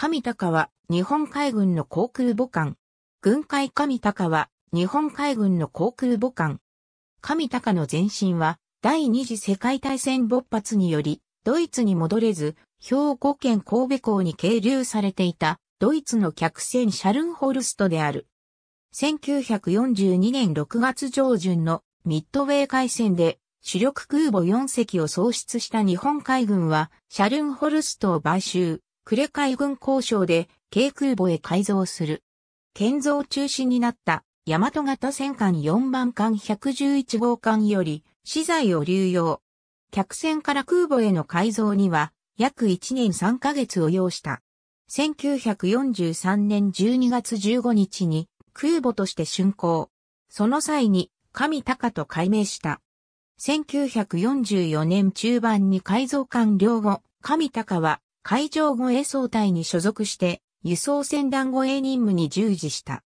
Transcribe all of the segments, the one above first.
神高は日本海軍の航空母艦。軍海神高は日本海軍の航空母艦。神高の前身は第二次世界大戦勃発によりドイツに戻れず兵庫県神戸港に係留されていたドイツの客船シャルンホルストである。1942年6月上旬のミッドウェー海戦で主力空母4隻を喪失した日本海軍はシャルンホルストを買収。呉海軍交渉で軽空母へ改造する。建造中止になった大和型戦艦4番艦111号艦より資材を流用。客船から空母への改造には約1年3ヶ月を要した。1943年12月15日に空母として竣工。その際に神高と改名した。1944年中盤に改造完了後、神高は海上護衛総隊に所属して、輸送船団護衛任務に従事した。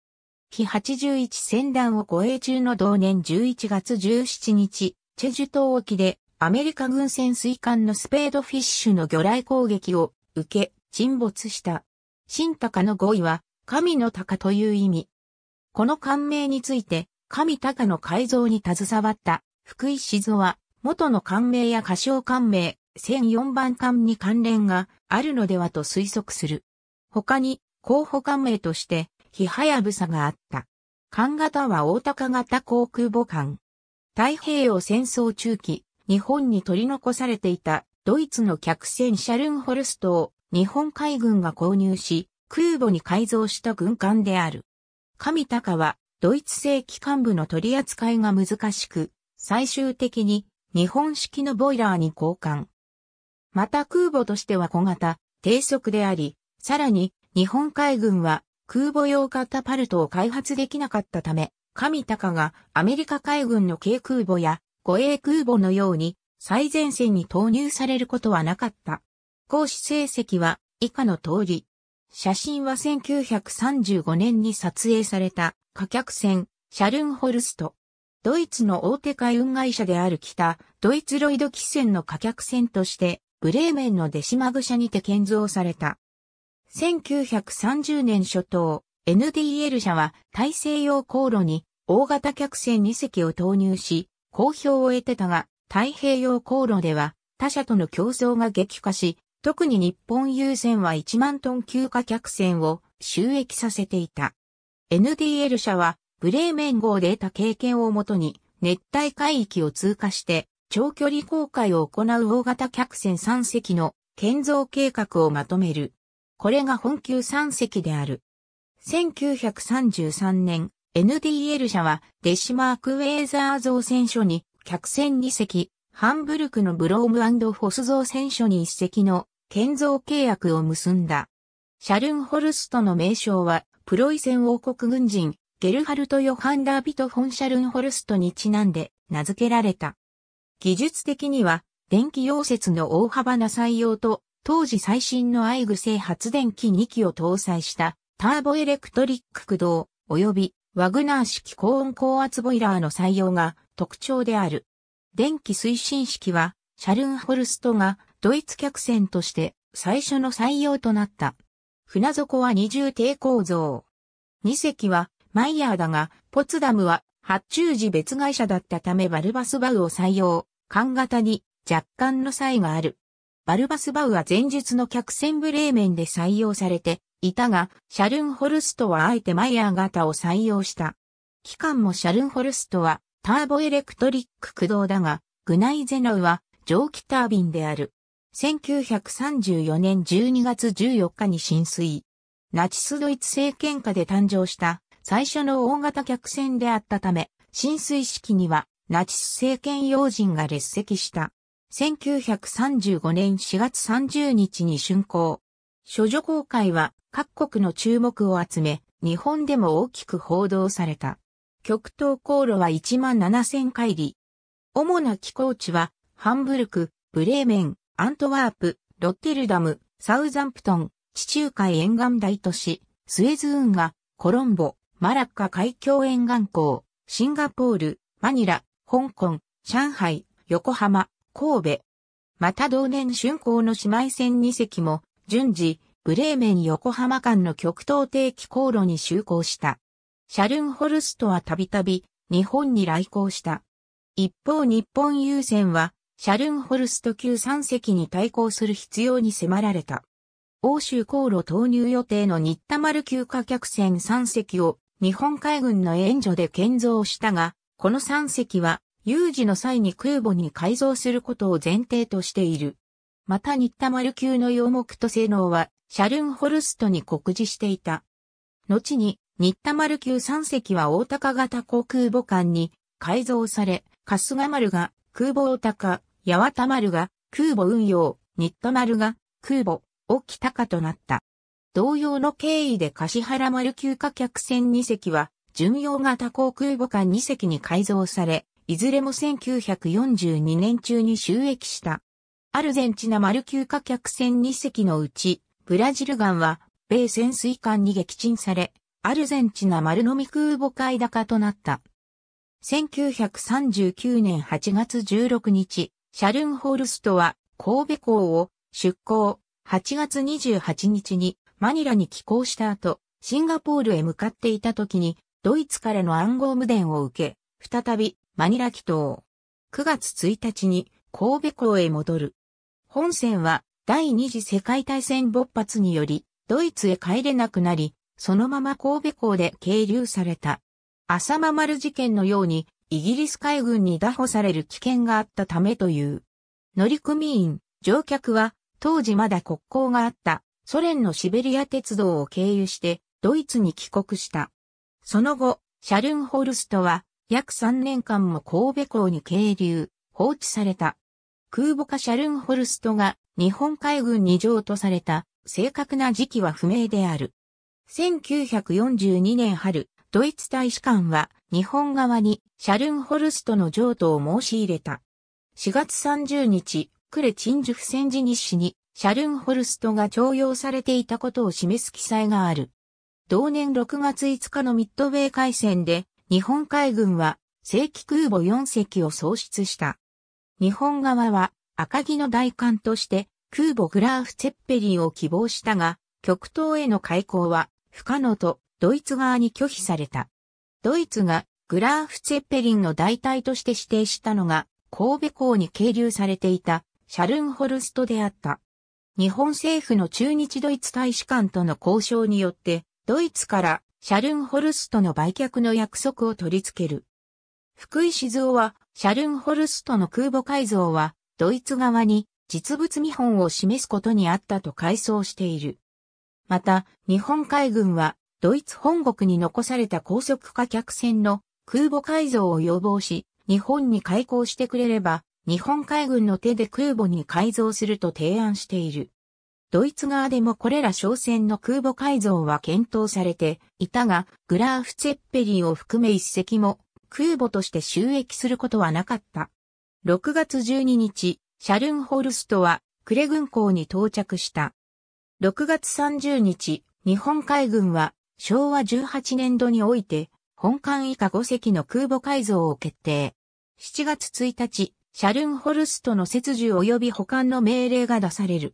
非81船団を護衛中の同年11月17日、チェジュ島沖でアメリカ軍潜水艦のスペードフィッシュの魚雷攻撃を受け沈没した。新高の語彙は神の鷹という意味。この艦名について神鷹の改造に携わった福井静は元の艦名や歌唱艦名、1004番艦に関連があるのではと推測する。他に候補艦名として、ヒハヤブサがあった。艦型は大高型航空母艦。太平洋戦争中期、日本に取り残されていたドイツの客船シャルンホルストを日本海軍が購入し、空母に改造した軍艦である。上高はドイツ製機関部の取り扱いが難しく、最終的に日本式のボイラーに交換。また空母としては小型、低速であり、さらに日本海軍は空母用カタパルトを開発できなかったため、神高がアメリカ海軍の軽空母や護衛空母のように最前線に投入されることはなかった。講師成績は以下の通り。写真は1935年に撮影された貨客船シャルンホルスト。ドイツの大手海運会社である北ドイツロイド機船の貨客船としてブレーメンのデシマグ社にて建造された。1930年初頭、NDL 社は大西洋航路に大型客船2隻を投入し、好評を得てたが、太平洋航路では他社との競争が激化し、特に日本郵船は1万トン級暇客船を収益させていた。NDL 社はブレーメン号で得た経験をもとに熱帯海域を通過して長距離航海を行う大型客船3隻の建造計画をまとめる。これが本級3隻である。1933年、NDL 社はデシマークウェーザー造船所に客船2隻、ハンブルクのブロームホス造船所に1隻の建造契約を結んだ。シャルンホルストの名称は、プロイセン王国軍人、ゲルハルト・ヨハンダービト・フォン・シャルンホルストにちなんで名付けられた。技術的には、電気溶接の大幅な採用と、当時最新のアイグ製発電機2機を搭載したターボエレクトリック駆動及びワグナー式高温高圧ボイラーの採用が特徴である。電気推進式はシャルンホルストがドイツ客船として最初の採用となった。船底は二重低構造。2隻はマイヤーだが、ポツダムは発注時別会社だったためバルバスバウを採用。艦型に若干の差異がある。バルバスバウは前述の客船ブレーメンで採用されていたが、シャルンホルストはあえてマイヤー型を採用した。機関もシャルンホルストはターボエレクトリック駆動だが、グナイゼノウは蒸気タービンである。1934年12月14日に浸水。ナチスドイツ政権下で誕生した最初の大型客船であったため、浸水式にはナチス政権要人が列席した。1935年4月30日に竣工。処女公開は各国の注目を集め、日本でも大きく報道された。極東航路は1万7000海里。主な寄港地は、ハンブルク、ブレーメン、アントワープ、ロッテルダム、サウザンプトン、地中海沿岸大都市、スエズ運河、コロンボ、マラッカ海峡沿岸港、シンガポール、マニラ、香港、上海、横浜、神戸。また同年春光の姉妹船2隻も、順次、ブレーメン横浜間の極東定期航路に就航した。シャルンホルストはたびたび日本に来航した。一方日本郵船はシャルンホルスト級3隻に対抗する必要に迫られた。欧州航路投入予定の新田丸級貨客船3隻を日本海軍の援助で建造したが、この3隻は、有事の際に空母に改造することを前提としている。また新田丸級の要目と性能は、シャルンホルストに告示していた。後に、新田丸級3隻は大高型航空母艦に改造され、春日丸が空母大高、八幡丸が空母運用、新田丸が空母、沖高となった。同様の経緯で柏原丸級貨客船2隻は巡洋型航空母艦2隻に改造され、いずれも1942年中に収益した。アルゼンチナ丸級カ客船2隻のうち、ブラジル艦は、米潜水艦に撃沈され、アルゼンチナ丸飲み空母海高となった。1939年8月16日、シャルンホールストは神戸港を出港、8月28日にマニラに寄港した後、シンガポールへ向かっていた時にドイツからの暗号無電を受け、再びマニラ帰島。9月1日に神戸港へ戻る。本船は第二次世界大戦勃発により、ドイツへ帰れなくなり、そのまま神戸港で係留された。浅間丸事件のように、イギリス海軍に拿捕される危険があったためという。乗組員、乗客は、当時まだ国交があった、ソ連のシベリア鉄道を経由して、ドイツに帰国した。その後、シャルンホルストは約3年間も神戸港に係留、放置された。空母化シャルンホルストが日本海軍に譲渡された正確な時期は不明である。1942年春、ドイツ大使館は日本側にシャルンホルストの譲渡を申し入れた。4月30日、クレチンジュフ戦時日誌にシャルンホルストが徴用されていたことを示す記載がある。同年6月5日のミッドウェー海戦で、日本海軍は正規空母4隻を喪失した。日本側は赤城の大艦として空母グラーフ・ツェッペリンを希望したが、極東への開港は不可能とドイツ側に拒否された。ドイツがグラーフ・ツェッペリンの代替として指定したのが神戸港に係留されていたシャルンホルストであった。日本政府の駐日ドイツ大使館との交渉によってドイツからシャルンホルストの売却の約束を取り付ける。福井静雄は、シャルンホルストの空母改造は、ドイツ側に実物見本を示すことにあったと回想している。また、日本海軍は、ドイツ本国に残された高速化客船の空母改造を要望し、日本に開港してくれれば、日本海軍の手で空母に改造すると提案している。ドイツ側でもこれら商船の空母改造は検討されていたが、グラーフツェッペリーを含め一隻も空母として収益することはなかった。6月12日、シャルンホルストはクレ軍港に到着した。6月30日、日本海軍は昭和18年度において本艦以下5隻の空母改造を決定。7月1日、シャルンホルストの切除及び保管の命令が出される。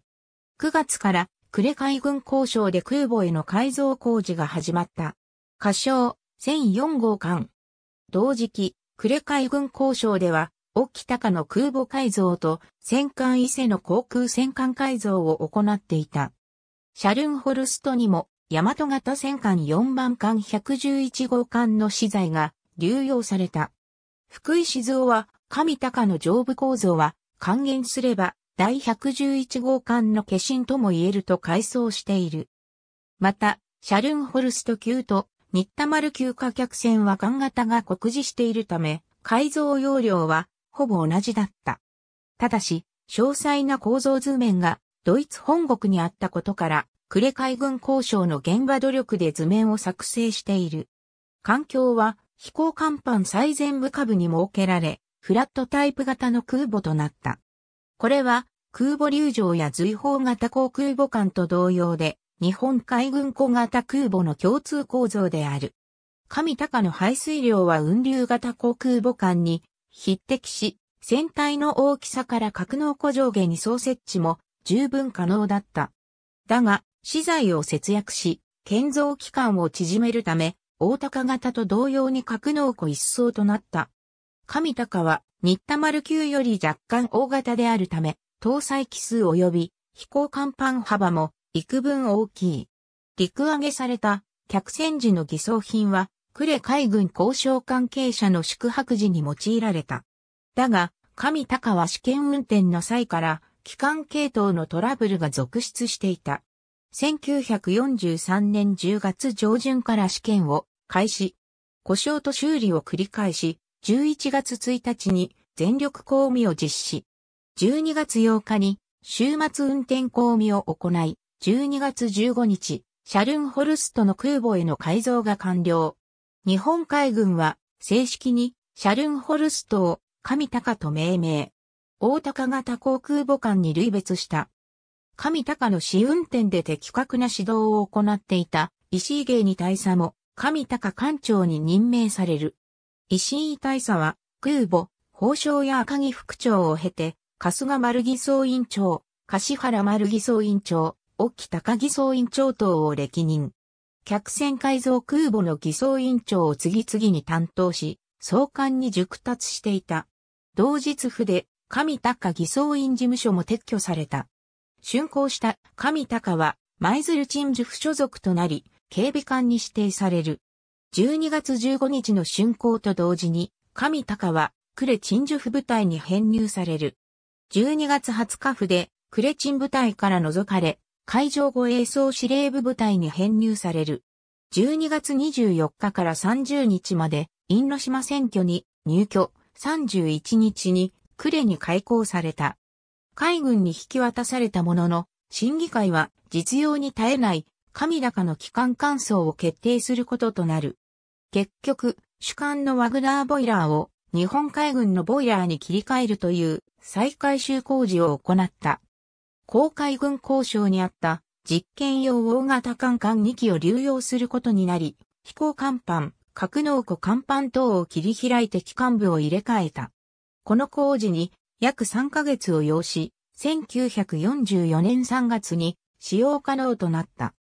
9月から呉海軍交渉で空母への改造工事が始まった。仮称、1004号艦。同時期、呉海軍交渉では、沖高の空母改造と戦艦伊勢の航空戦艦改造を行っていた。シャルンホルストにも、大和型戦艦4番艦111号艦の資材が流用された。福井静雄は、上高の上部構造は、還元すれば、第111号艦の化身とも言えると回想している。また、シャルンホルスト級と新田丸級貨客船は艦型が酷似しているため、改造容量はほぼ同じだった。ただし、詳細な構造図面がドイツ本国にあったことから、クレ海軍交渉の現場努力で図面を作成している。環境は飛行甲板最前部下部に設けられ、フラットタイプ型の空母となった。これは空母流上や随砲型航空母艦と同様で、日本海軍小型空母の共通構造である。上高の排水量は運流型航空母艦に匹敵し、船体の大きさから格納庫上下に総設置も十分可能だった。だが、資材を節約し、建造期間を縮めるため、大高型と同様に格納庫一層となった。神高は、新田丸級より若干大型であるため、搭載機数及び飛行甲板幅も幾分大きい。陸揚げされた客船時の偽装品は、呉海軍交渉関係者の宿泊時に用いられた。だが、神高は試験運転の際から、機関系統のトラブルが続出していた。1943年10月上旬から試験を開始。故障と修理を繰り返し、11月1日に全力公務を実施。12月8日に週末運転公務を行い、12月15日、シャルンホルストの空母への改造が完了。日本海軍は正式にシャルンホルストを神高と命名。大高型航空母艦に類別した。神高の試運転で的確な指導を行っていた石井芸に大佐も神高艦長に任命される。石井大佐は、空母、法省や赤木副長を経て、春日丸偽装委員長、柏原丸偽装委員長、沖高偽装委員長等を歴任。客船改造空母の偽装委員長を次々に担当し、総監に熟達していた。同日府で、上高偽装委員事務所も撤去された。竣工した上高は、舞鶴鎮守府所属となり、警備官に指定される。12月15日の竣工と同時に、神高は、クレチンジュフ部隊に編入される。12月20日府で、クレチン部隊から除かれ、海上護衛総司令部部隊に編入される。12月24日から30日まで、因島選挙に入居、31日に、クレに開港された。海軍に引き渡されたものの、審議会は実用に耐えない、神高の機関感想を決定することとなる。結局、主艦のワグナーボイラーを日本海軍のボイラーに切り替えるという再改修工事を行った。航海軍交渉にあった実験用大型艦艦2機を流用することになり、飛行艦板、格納庫艦板等を切り開いて機関部を入れ替えた。この工事に約3ヶ月を要し、1944年3月に使用可能となった。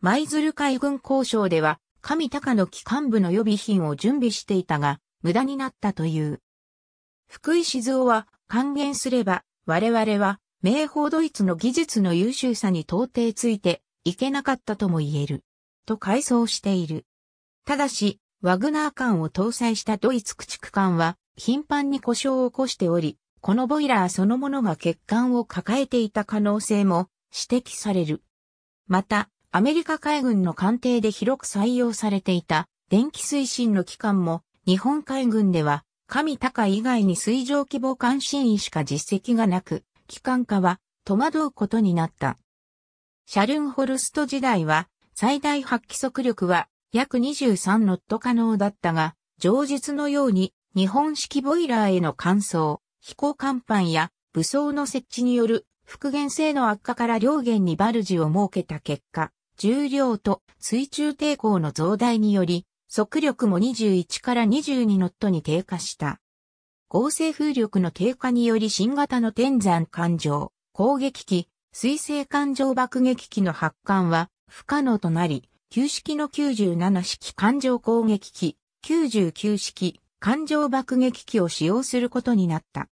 舞鶴海軍交渉では神高の機関部の予備品を準備していたが、無駄になったという。福井静雄は、還元すれば、我々は、名宝ドイツの技術の優秀さに到底ついて、いけなかったとも言える。と回想している。ただし、ワグナー艦を搭載したドイツ駆逐艦は、頻繁に故障を起こしており、このボイラーそのものが欠陥を抱えていた可能性も指摘される。また、アメリカ海軍の艦艇で広く採用されていた電気推進の機関も日本海軍では神高以外に水上規模監視員しか実績がなく、機関化は戸惑うことになった。シャルンホルスト時代は最大発揮速力は約23ノット可能だったが、上述のように日本式ボイラーへの乾燥、飛行甲板や武装の設置による復元性の悪化から両舷にバルジを設けた結果、重量と水中抵抗の増大により、速力も21から22ノットに低下した。合成風力の低下により新型の天山艦上、攻撃機、水星艦上爆撃機の発艦は不可能となり、旧式の97式艦上攻撃機、99式艦上爆撃機を使用することになった。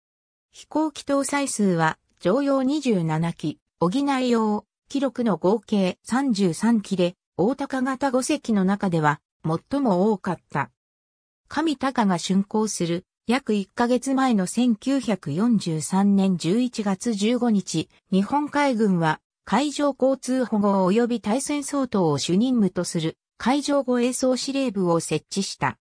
飛行機搭載数は常用27機、補い用、記録の合計33期で、大高型五隻の中では、最も多かった。上高が竣工する、約1ヶ月前の1943年11月15日、日本海軍は、海上交通保護及び対戦相当を主任務とする海上護衛総司令部を設置した。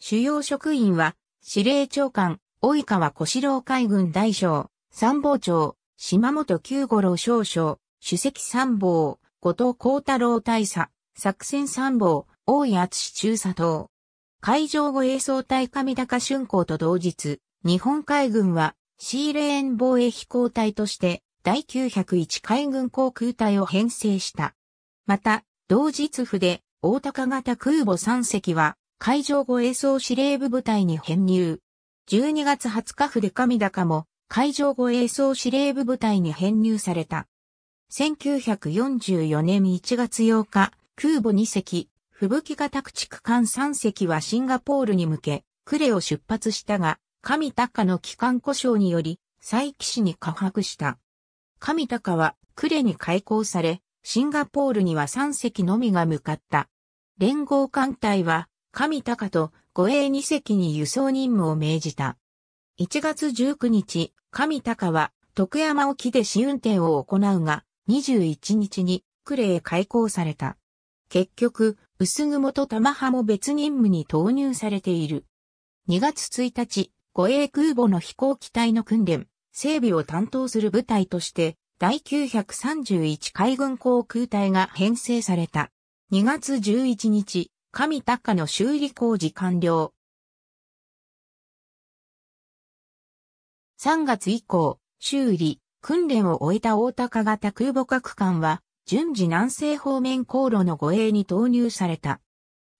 主要職員は、司令長官、及川小四郎海軍大将、参謀長、島本九五郎少将、主席参謀、後藤幸太郎大佐、作戦参謀、大井厚中佐等。海上護衛総隊上高春光と同日、日本海軍はシーレーン防衛飛行隊として第901海軍航空隊を編成した。また、同日府で大高型空母3隻は海上護衛総司令部部隊に編入。12月20日府で上高も海上護衛総司令部部隊に編入された。1944年1月8日、空母2隻、吹雪型駆逐艦3隻はシンガポールに向け、クレを出発したが、上高の機関故障により、再起死に下泊した。上高はクレに開港され、シンガポールには3隻のみが向かった。連合艦隊は、上高と護衛2隻に輸送任務を命じた。1月19日、上高は徳山沖で試運転を行うが、21日にクレイ開港された。結局、薄雲と玉葉も別任務に投入されている。2月1日、護衛空母の飛行機体の訓練、整備を担当する部隊として、第931海軍航空隊が編成された。2月11日、神高の修理工事完了。3月以降、修理、訓練を終えた大高型空母各艦は、順次南西方面航路の護衛に投入された。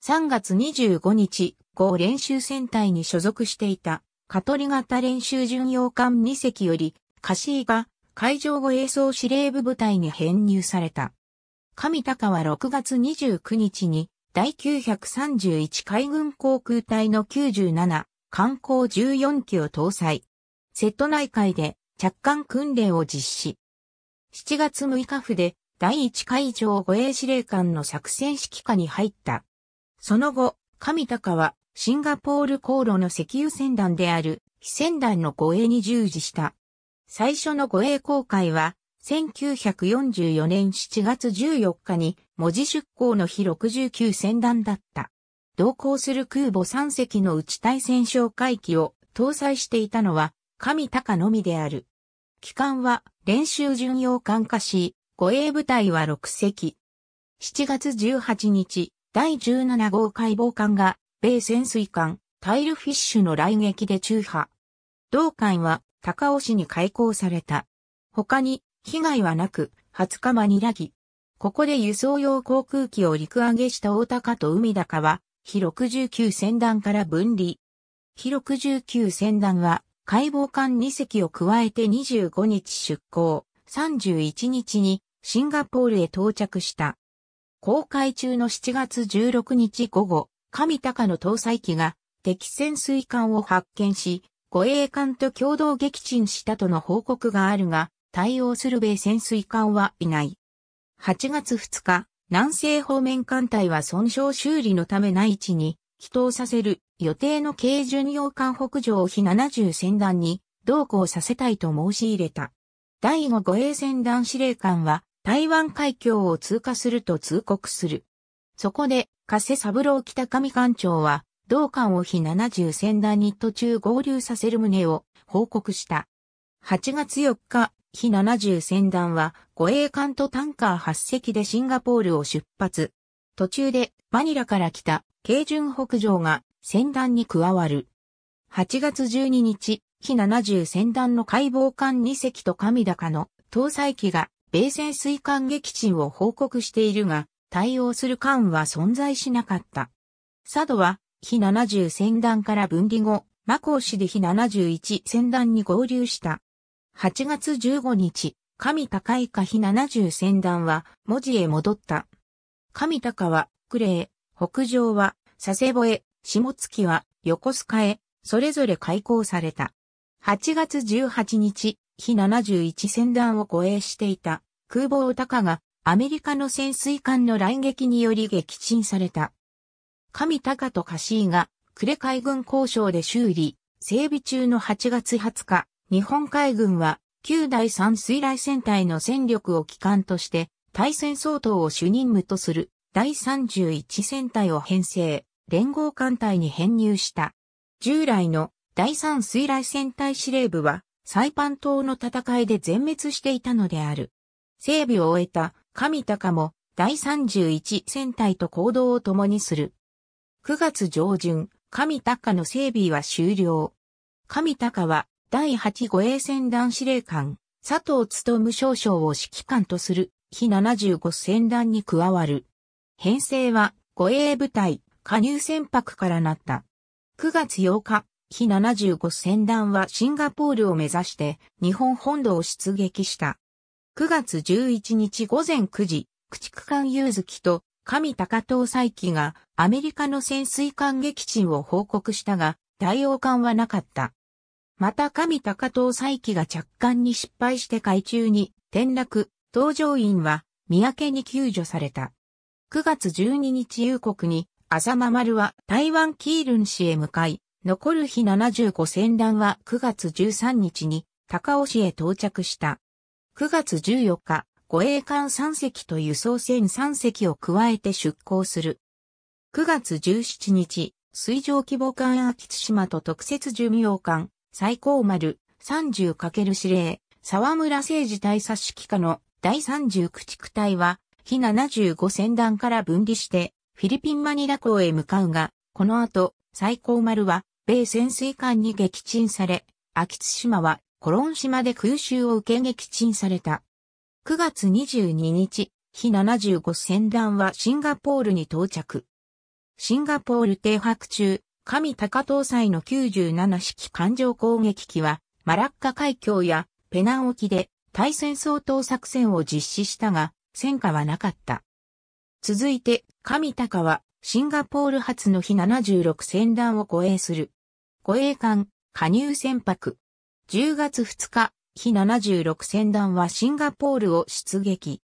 3月25日、号練習戦隊に所属していた、カトリ型練習巡洋艦2隻より、カシーが海上護衛総司令部部隊に編入された。上高は6月29日に、第931海軍航空隊の97、艦砲14機を搭載。瀬戸内海で着艦訓練を実施。7月6日府で第1海上護衛司令官の作戦指揮下に入った。その後、上高はシンガポール航路の石油船団である非船団の護衛に従事した。最初の護衛航海は1944年7月14日に文字出港の日69船団だった。同行する空母3隻のうち対戦哨戒機を搭載していたのは神高のみである。機関は練習巡洋艦化し、護衛部隊は6隻。7月18日、第17号解剖艦が、米潜水艦、タイルフィッシュの来撃で中破。同艦は、高尾市に開港された。他に、被害はなく、20日間にラギ。ここで輸送用航空機を陸揚げした大高と海高は、日69船団から分離。日69船団は、解剖艦2隻を加えて25日出港、31日にシンガポールへ到着した。公開中の7月16日午後、神高の搭載機が敵潜水艦を発見し、護衛艦と共同撃沈したとの報告があるが、対応する米潜水艦はいない。8月2日、南西方面艦隊は損傷修理のため内地に、帰島させる予定の軽巡洋艦北上非70船団に同行させたいと申し入れた。第5護衛船団司令官は台湾海峡を通過すると通告する。そこで、加瀬三郎北上艦長は、同艦を非70船団に途中合流させる旨を報告した。8月4日、非70船団は護衛艦とタンカー8隻でシンガポールを出発。途中でマニラから来た軽巡北上が戦団に加わる。8月12日、非70戦団の解剖艦2隻と神高の搭載機が米潜水艦撃沈を報告しているが、対応する艦は存在しなかった。佐渡は、非70戦団から分離後、魔コ市で非71戦団に合流した。8月15日、神高以下非70戦団は、文字へ戻った。神高は、クレー、北上は、佐世保へ、下月は横須賀へ、それぞれ開港された。8月18日、日71船団を護衛していた空母オタカがアメリカの潜水艦の来撃により撃沈された。神高とカシーが呉海軍交渉で修理、整備中の8月20日、日本海軍は旧第3水雷戦隊の戦力を機関として対戦相当を主任務とする第31戦隊を編成。連合艦隊に編入した。従来の第三水雷戦隊司令部は、サイパン島の戦いで全滅していたのである。整備を終えた神高も第31戦隊と行動を共にする。9月上旬、神高の整備は終了。神高は第8護衛戦団司令官、佐藤務少将を指揮官とする、非75戦団に加わる。編成は、護衛部隊、加入船舶からなった。9月8日、日75船団はシンガポールを目指して日本本土を出撃した。9月11日午前9時、駆逐艦遊月と神高藤佐起がアメリカの潜水艦撃沈を報告したが、対応艦はなかった。また神高藤佐起が着艦に失敗して海中に転落、搭乗員は三宅に救助された。9月12日夕刻に浅間丸は台湾キールン市へ向かい、残る日75船団は9月13日に高尾市へ到着した。9月14日、護衛艦3隻と輸送船3隻を加えて出港する。9月17日、水上規模艦秋津島と特設寿命艦、最高丸 30× 司令、沢村政治大佐指揮下の第3 0地区隊は、日75船団から分離して、フィリピンマニラ港へ向かうが、この後、最高丸は、米潜水艦に撃沈され、秋津島は、コロン島で空襲を受け撃沈された。9月22日、日75船団はシンガポールに到着。シンガポール停泊中、上高搭載の97式艦上攻撃機は、マラッカ海峡やペナン沖で対戦相当作戦を実施したが、戦果はなかった。続いて、上高は、シンガポール発の日76船団を護衛する。護衛艦、加入船舶。10月2日、日76船団はシンガポールを出撃。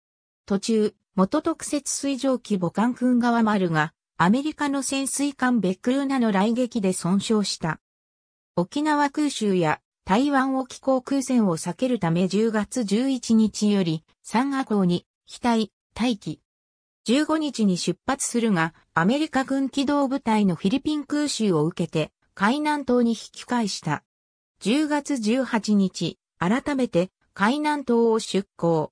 途中、元特設水蒸気母艦君側丸が、アメリカの潜水艦ベックルーナの来撃で損傷した。沖縄空襲や台湾沖航空戦を避けるため10月11日より、三河港に、機体、待機、15日に出発するが、アメリカ軍機動部隊のフィリピン空襲を受けて、海南島に引き返した。10月18日、改めて海南島を出港。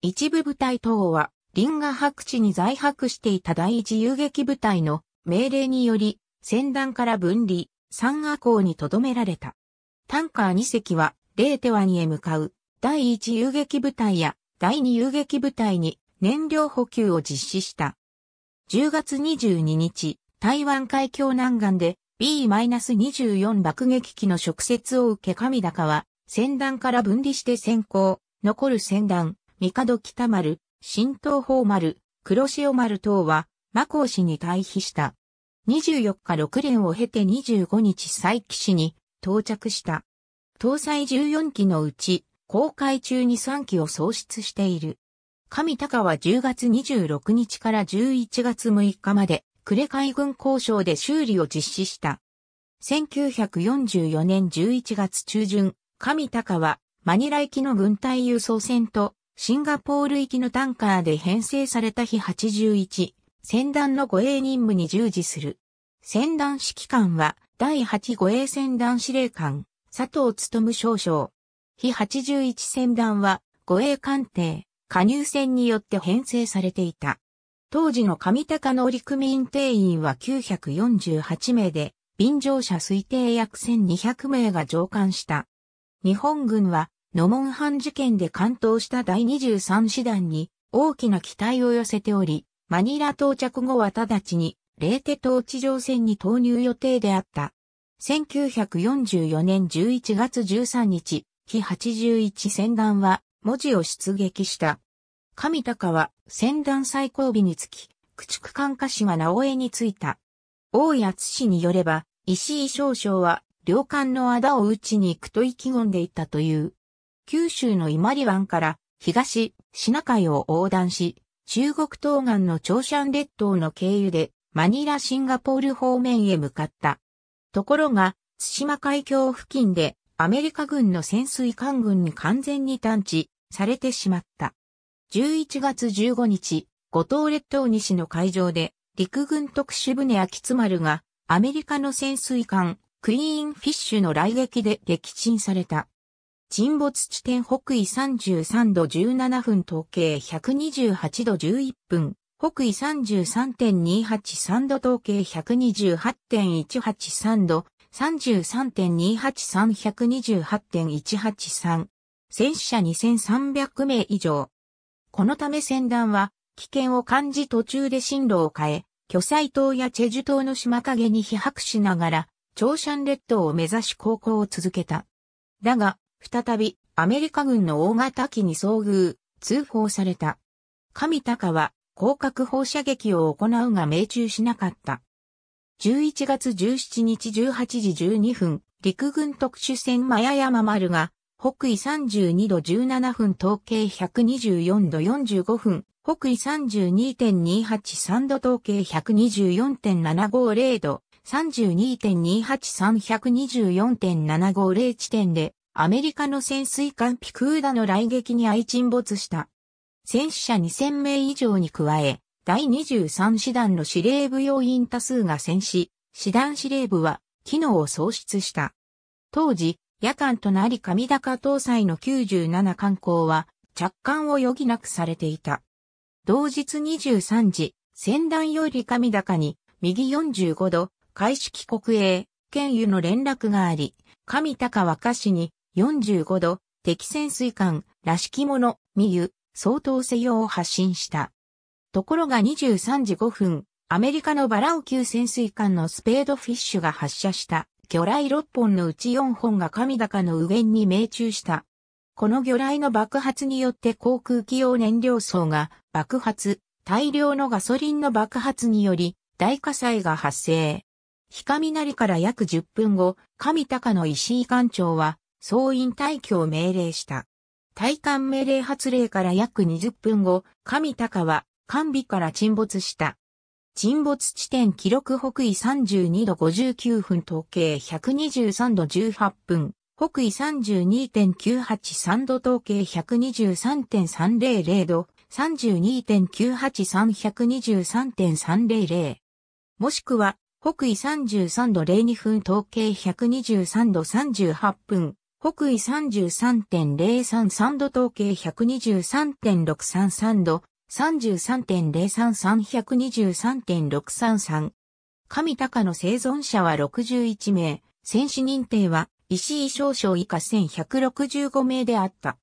一部部隊等は、リンガ白地に在泊していた第一遊撃部隊の命令により、船団から分離、三河港に留められた。タンカー2隻は、レーテワニへ向かう、第一遊撃部隊や第二遊撃部隊に燃料補給を実施した。10月22日、台湾海峡南岸で B-24 爆撃機の直接を受け上高は、船団から分離して先行、残る船団、三角北丸、新東方丸、黒潮丸等は、マコウ氏に退避した。24日6連を経て25日再起市に到着した。搭載14機のうち、航海中に3機を喪失している。神高は10月26日から11月6日まで、呉海軍交渉で修理を実施した。1944年11月中旬、神高は、マニラ行きの軍隊輸送船と、シンガポール行きのタンカーで編成された日81、船団の護衛任務に従事する。船団指揮官は、第8護衛船団司令官、佐藤務少将。日81船団は、護衛艦艇、加入船によって編成されていた。当時の上高乗組員定員は948名で、便乗者推定約1200名が乗艦した。日本軍は、野門藩事件で関東した第23師団に大きな期待を寄せており、マニラ到着後は直ちに、レーテ島地上船に投入予定であった。1944年11月13日、日81船団は文字を出撃した。上高は戦団最後尾につき、駆逐艦下島直江に着いた。大谷津氏によれば、石井少将は、両艦の仇を打ちに行くと意気込んでいたという。九州の伊万里湾から東、シナ海を横断し、中国東岸の長山列島の経由で、マニラシンガポール方面へ向かった。ところが、津島海峡付近で、アメリカ軍の潜水艦軍に完全に探知、されてしまった。11月15日、五島列島西の海上で、陸軍特殊船秋津丸が、アメリカの潜水艦、クイーンフィッシュの来撃で撃沈された。沈没地点北緯33度17分統計128度11分、北緯33.283度統計128.183度、33.283、128.183戦死者2300名以上。このため戦団は、危険を感じ途中で進路を変え、巨彩島やチェジュ島の島陰に被迫しながら、長鮮列島を目指し航行を続けた。だが、再び、アメリカ軍の大型機に遭遇、通報された。神高は、広角放射撃を行うが命中しなかった。11月17日18時12分、陸軍特殊船マヤヤマ丸が北緯32度17分、統計124度45分、北緯32.283度、統計124.750度、32.28324.750地点で、アメリカの潜水艦ピクーダの来撃に相沈没した。戦死者2000名以上に加え、第23師団の司令部要員多数が戦死、師団司令部は機能を喪失した。当時、夜間となり神高搭載の97艦光は着艦を余儀なくされていた。同日23時、船団より神高に右45度、開式国営、県輸の連絡があり、神高若市に45度、敵潜水艦、らしきもの、みゆ、相当せよを発信した。ところが23時5分、アメリカのバラオ級潜水艦のスペードフィッシュが発射した。魚雷6本のうち4本が神高の右舷に命中した。この魚雷の爆発によって航空機用燃料層が爆発、大量のガソリンの爆発により大火災が発生。日雷から約10分後、神高の石井艦長は総員退去を命令した。対艦命令発令から約20分後、神高は、艦尾から沈没した。沈没地点記録北緯32度59分統計123度18分、北緯32.983度統計123.300度、32.983-123.300もしくは、北緯33度02分統計123度38分、北緯33.033度統計123.633度、33.033123.633。神高の生存者は61名、戦死認定は石井少将以下1165名であった。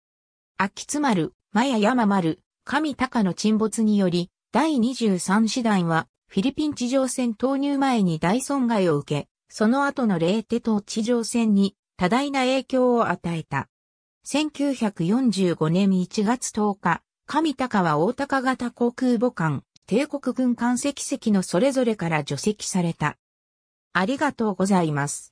秋津丸、マヤ山丸、神高の沈没により、第23師団は、フィリピン地上戦投入前に大損害を受け、その後のレーテ地上戦に多大な影響を与えた。1945年1月10日、神高は大高型航空母艦、帝国軍艦石石のそれぞれから除籍された。ありがとうございます。